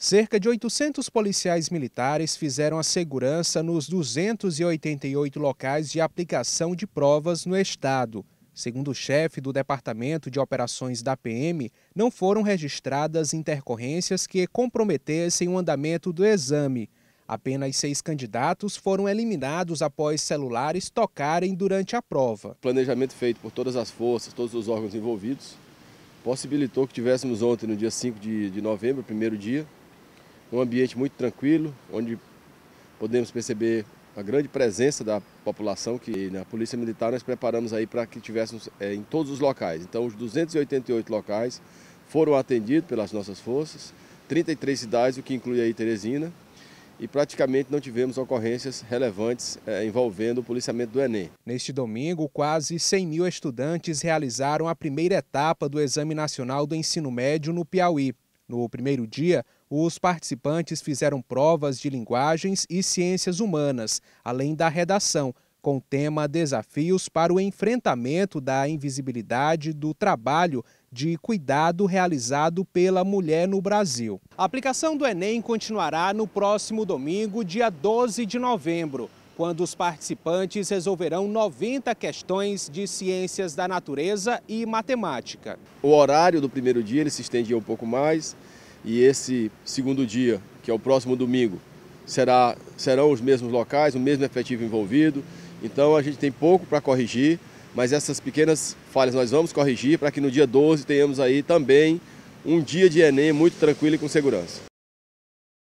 Cerca de 800 policiais militares fizeram a segurança nos 288 locais de aplicação de provas no estado. Segundo o chefe do Departamento de Operações da PM, não foram registradas intercorrências que comprometessem o andamento do exame. Apenas seis candidatos foram eliminados após celulares tocarem durante a prova. O planejamento feito por todas as forças, todos os órgãos envolvidos, possibilitou que tivéssemos ontem, no dia 5 de novembro, primeiro dia, um ambiente muito tranquilo, onde podemos perceber a grande presença da população que na Polícia Militar nós preparamos aí para que tivéssemos é, em todos os locais. Então, os 288 locais foram atendidos pelas nossas forças, 33 cidades, o que inclui aí Teresina, e praticamente não tivemos ocorrências relevantes é, envolvendo o policiamento do Enem. Neste domingo, quase 100 mil estudantes realizaram a primeira etapa do Exame Nacional do Ensino Médio no Piauí. No primeiro dia, os participantes fizeram provas de linguagens e ciências humanas, além da redação, com o tema Desafios para o Enfrentamento da Invisibilidade do Trabalho de Cuidado realizado pela Mulher no Brasil. A aplicação do Enem continuará no próximo domingo, dia 12 de novembro quando os participantes resolverão 90 questões de ciências da natureza e matemática. O horário do primeiro dia ele se estendia um pouco mais e esse segundo dia, que é o próximo domingo, será, serão os mesmos locais, o mesmo efetivo envolvido. Então a gente tem pouco para corrigir, mas essas pequenas falhas nós vamos corrigir para que no dia 12 tenhamos aí também um dia de Enem muito tranquilo e com segurança.